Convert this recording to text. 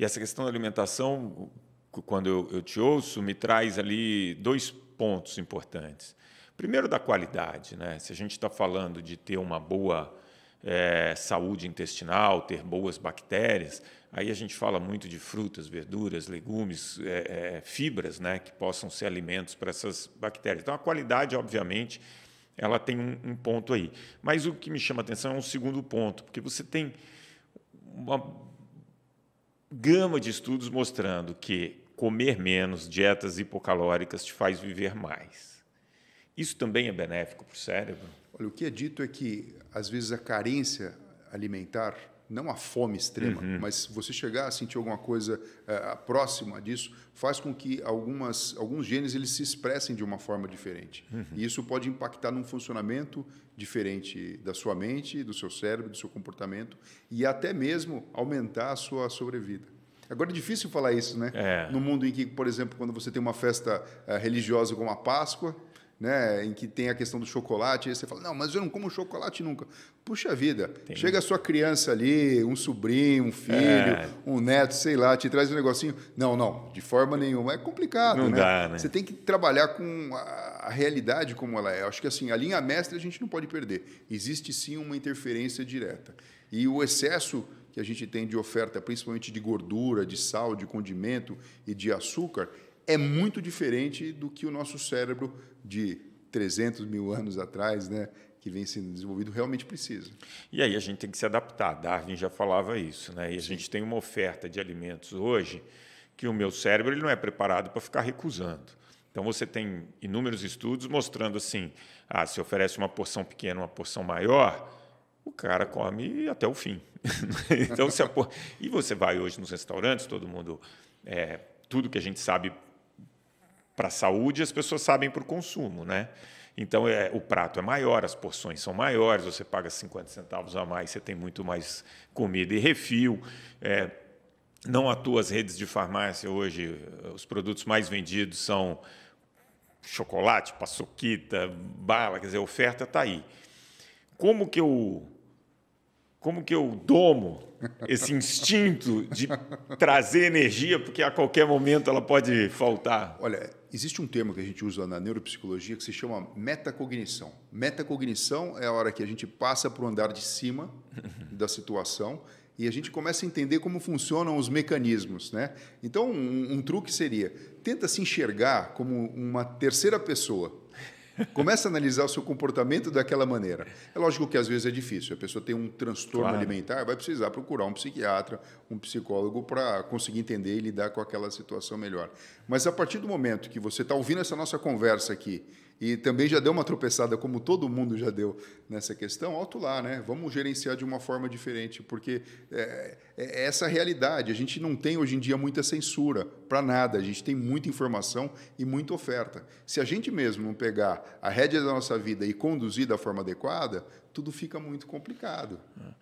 E essa questão da alimentação, quando eu, eu te ouço, me traz ali dois pontos importantes. Primeiro, da qualidade. Né? Se a gente está falando de ter uma boa é, saúde intestinal, ter boas bactérias, aí a gente fala muito de frutas, verduras, legumes, é, é, fibras, né, que possam ser alimentos para essas bactérias. Então, a qualidade, obviamente, ela tem um, um ponto aí. Mas o que me chama a atenção é um segundo ponto, porque você tem uma gama de estudos mostrando que comer menos, dietas hipocalóricas, te faz viver mais. Isso também é benéfico para o cérebro? Olha, o que é dito é que, às vezes, a carência alimentar não a fome extrema, uhum. mas você chegar a sentir alguma coisa é, próxima disso, faz com que algumas, alguns genes eles se expressem de uma forma diferente. Uhum. E isso pode impactar num funcionamento diferente da sua mente, do seu cérebro, do seu comportamento e até mesmo aumentar a sua sobrevida. Agora é difícil falar isso, né? É. No mundo em que, por exemplo, quando você tem uma festa eh, religiosa como a Páscoa, né, em que tem a questão do chocolate, e você fala, não, mas eu não como chocolate nunca. Puxa vida, chega a sua criança ali, um sobrinho, um filho, é. um neto, sei lá, te traz um negocinho. Não, não, de forma nenhuma. É complicado, não né? Dá, né? Você tem que trabalhar com a realidade como ela é. Eu acho que assim, a linha mestre a gente não pode perder. Existe sim uma interferência direta. E o excesso que a gente tem de oferta, principalmente de gordura, de sal, de condimento e de açúcar, é muito diferente do que o nosso cérebro de 300 mil anos atrás, né, que vem sendo desenvolvido, realmente precisa. E aí a gente tem que se adaptar. Darwin já falava isso, né? E a gente tem uma oferta de alimentos hoje que o meu cérebro ele não é preparado para ficar recusando. Então você tem inúmeros estudos mostrando assim, ah, se oferece uma porção pequena, uma porção maior, o cara come até o fim. então se a por... e você vai hoje nos restaurantes, todo mundo é, tudo que a gente sabe para a saúde, as pessoas sabem para o consumo, né? Então, é, o prato é maior, as porções são maiores, você paga 50 centavos a mais, você tem muito mais comida e refil. É, não à as redes de farmácia hoje, os produtos mais vendidos são chocolate, paçoquita, bala, quer dizer, a oferta está aí. Como que eu como que eu domo esse instinto de trazer energia, porque a qualquer momento ela pode faltar? Olha, existe um termo que a gente usa na neuropsicologia que se chama metacognição. Metacognição é a hora que a gente passa para o andar de cima da situação e a gente começa a entender como funcionam os mecanismos, né? Então, um, um truque seria tenta se enxergar como uma terceira pessoa Começa a analisar o seu comportamento daquela maneira. É lógico que às vezes é difícil. A pessoa tem um transtorno claro. alimentar, vai precisar procurar um psiquiatra, um psicólogo para conseguir entender e lidar com aquela situação melhor. Mas a partir do momento que você está ouvindo essa nossa conversa aqui e também já deu uma tropeçada, como todo mundo já deu nessa questão, alto lá, né? Vamos gerenciar de uma forma diferente, porque é, é, é essa a realidade. A gente não tem hoje em dia muita censura para nada, a gente tem muita informação e muita oferta. Se a gente mesmo não pegar a rédea da nossa vida e conduzir da forma adequada, tudo fica muito complicado. É.